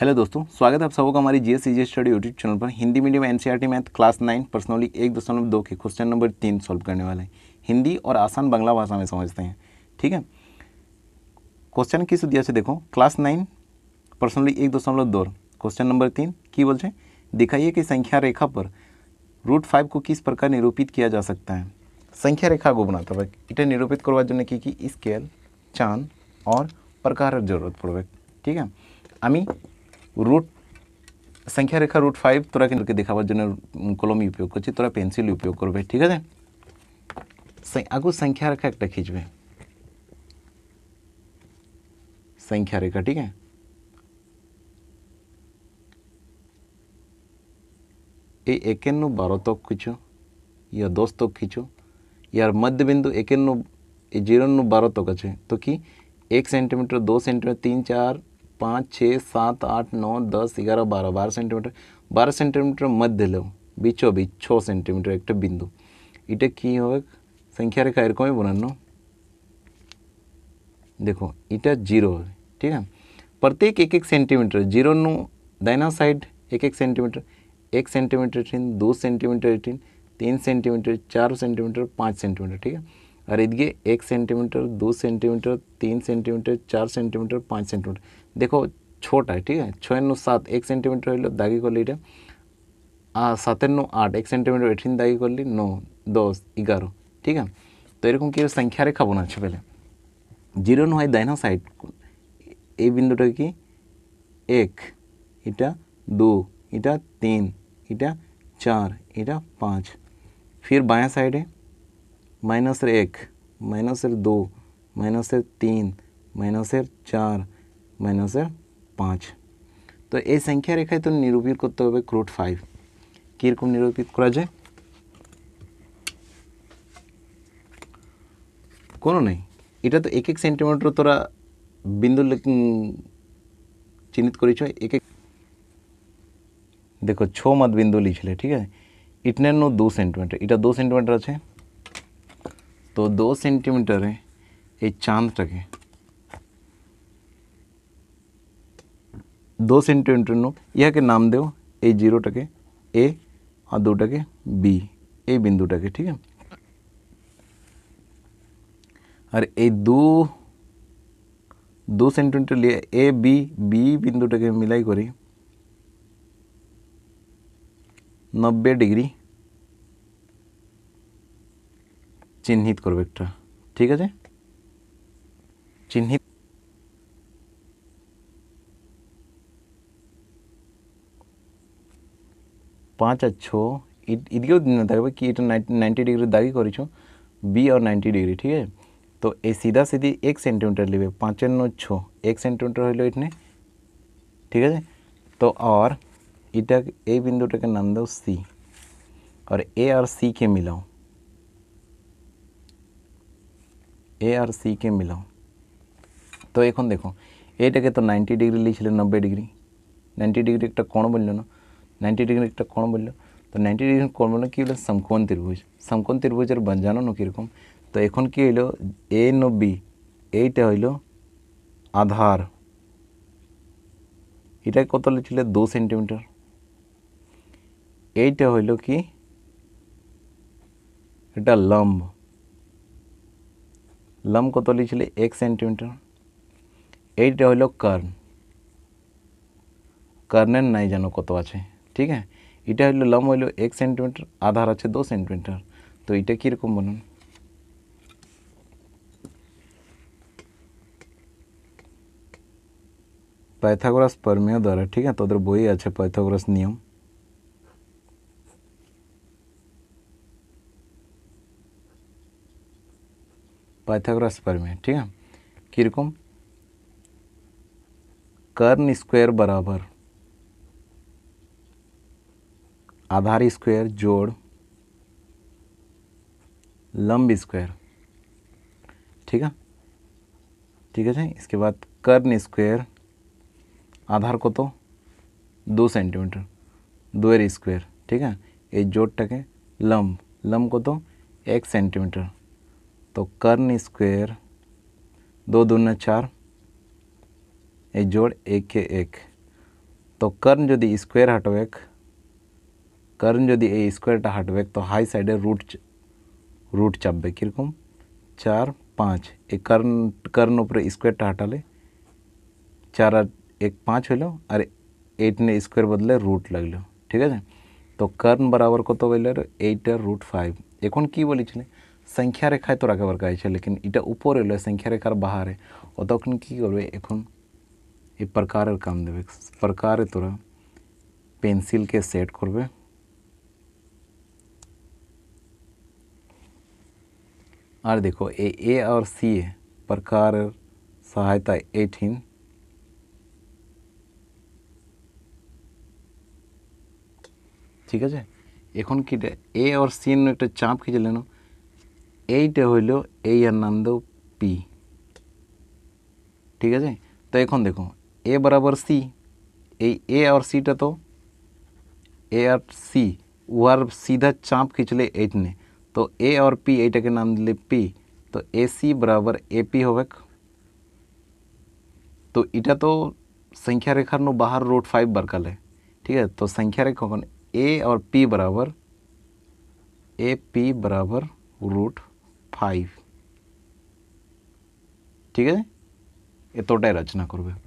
hello दोस्तों स्वागत है आप सबको हमारी G S C G study YouTube channel पर Hindi medium N C R T math class nine personally एक दशमलव दो के क्वेश्चन नंबर तीन सॉल्व करने वाले हैं हिंदी और आसान बांग्ला भाषा में समझते हैं ठीक है क्वेश्चन किस दिया से देखो क्लास नाइन पर्सनली एक दशमलव दो क्वेश्चन नंबर तीन की बोल रहे दिखाइए कि संख्या रेखा पर रूट फाइव को किस प्रकार निरूपित किया जा सकता है संख्या रेखा को बनाता हुए इटे निरूपित करवा जो की स्केल चांद और प्रकार जरूरत पड़े ठीक है अमी रुट संख्या रेखा रुट फाइव तोरा के देखार जो कलम उपयोग करा पेंसिल उपयोग कर ठीक है आगू संख्या रेखा एक खींचे संख्या रेखा ठीक है ये एक बारो तक खींच या दस तक खींच यार मध्य बिंदु एक जीरो नु बारो तक अच्छे तो कि एक सेंटीमीटर दो सेंटीमीटर तीन चार पाँच छः सात आठ नौ दस ग्यारह बारह बारह सेंटीमीटर बारह सेंटीमीटर मध्य लो बीचो बीच छः सेंटीमीटर एक बिंदु इटे कि हो संख्या रेखा एरक बनान देखो इटा जीरो है ठीक है प्रत्येक एक एक सेंटीमीटर जीरो नु दाइना साइड एक एक सेंटीमीटर एक सेंटीमीटर इटिन दो सेंटीमीटर इटिन तीन सेंटीमीटर चार सेंटीमीटर पाँच सेंटीमीटर ठीक है और इधर एक सेंटीमीटर दो सेंटीमीटर तीन सेंटीमीटर चार सेंटीमीटर पाँच सेंटीमीटर देखो छोटा है ठीक है छः नु सात एक सेंटीमीटर हो दागी कल ये सतर नु आठ एक सेंटीमीटर एटीन दागी कल नौ दस एगार ठीक है तो यकम कि संख्या रेखा ना छे पहले जीरो नु है दाइना सैड ये बिंदुटा कि एक इटा दो इटा तीन इटा चार इटा पाँच फिर बाया साइड माइनस एक माइनस दो माइनस तीन माइनस चार মাইনাসে পাঁচ তো এই সংখ্যা রেখায় তো নিরূপিত করতে হবে ক্রুট ফাইভ কীরকম নিরূপিত করা যায় কোনো নেই এটা তো এক এক সেন্টিমিটার তোরা বিন্দু চিহ্নিত করেছ এক এক দেখো ছ মত বিন্দু লিখলে ঠিক আছে ইটনের নো দু সেন্টিমিটার এটা দু সেন্টিমিটার আছে তো দু সেন্টিমিটারে এই চাঁদটাকে दो सेंटर इंटर इके नाम दे जीरोटा के ए और हाँ दोटा के बी ए बिंदुटा के ठीक है और ये दो दो सेंटर लिए ए बी बी बिंदुटा के मिलाई करी नब्बे डिग्री चिन्हित कर ठीक है चिन्हित पाँच छः इतक थकब कि नाइंटी डिग्री दागी कर बी और नाइंटी डिग्री ठीक है तो ये सीधा सीधी एक सेंटीमीटर लेवे पाँच नौ छः एक सेंटीमीटर हो ठीक है तो और इटा ए बिंदुटा के नाम दो सी और ए आर सी के मिलाओ ए आर सी के मिलाओ तो एखन देखो ये तो नाइंटी डिग्री लीजिए नब्बे डिग्री नाइंटी डिग्री एक कौन बनल ना নাইনটি ডিগ্রি একটা কোণ বললো তো নাইনটি ডিগ্রি কোণ বললো কী হলো সমকোণ ত্রিভুজ সমকোণ ত্রিভুজের জানানো কীরকম তো এখন কী হইল এ নো বি এইটা হইল আধার এটা কত ছিল দু সেন্টিমিটার এইটা হইল কি এটা লম্ব লম্ব কত ছিল এক সেন্টিমিটার এইটা হইল কর্ণ কর্ণের নাই যেন কত আছে ठीक है इटा हलो लम हलो एक सेंटीमिटार आधार आज दो सेंटीमिटार तो ये कम बन पैथागोरस परमेय द्वारा ठीक है तर तो बी आज पैथागोरस नियम पैथागोरस परमेय ठीक है कम कर्ण स्क्वायर बराबर आधार स्क्वायर जोड़ लंब स्क्वायर ठीक है ठीक है इसके बाद कर्ण स्क्वायर आधार को तो दो सेंटीमीटर दोर स्क्वायर ठीक है ये जोड़ टके लंब लंब को तो एक सेंटीमीटर तो कर्ण स्क्वायर दो दून चार ये जोड़ एक के एक तो कर्ण यदि स्क्वायर हटो एक कर्ण जदि ए स्कोयर हाटबे तो हाई सैडे रूट रुट चापे कम चार पाँच ए कर्ण कर्ण उपरे स्कोयर हाटाले चार एक पाँच हो और एट ने स्कोयर बदले रूट लगल ठीक है तो कर्ण बराबर कत तो बैल एट रूट फाइव एन कि बोली संख्या रेखा तो रखे बारे है लेकिन इटा ऊपर एल संख्या रेखार बाहर अत तो कर प्रकार काम देवे प्रकार तोरा पेंसिल के सेट कर और देखो ए ए और सी प्रकार सहायता एटीन ঠিক আছে এখন কি এ আর সি এর একটা চাপ খিচে নেন এইটা হইল এই আর নাম দেব পি ঠিক আছে তো এখন দেখো এ বরাবর সি এই এ আর সিটা তো এ আর সি উহার সিধা চাপ খিচলে এইটনে तो ए और पी एटा के नाम दिल पी तो ए सी बराबर ए पी हो तो इटा तो संख्या रेखा नो बाहर रूट फाइव बरकल है ठीक है तो संख्या रेखा कौन ए और पी बराबर ए पी बराबर रूट फाइव ठीक है ये तोटाई रचना करूँगा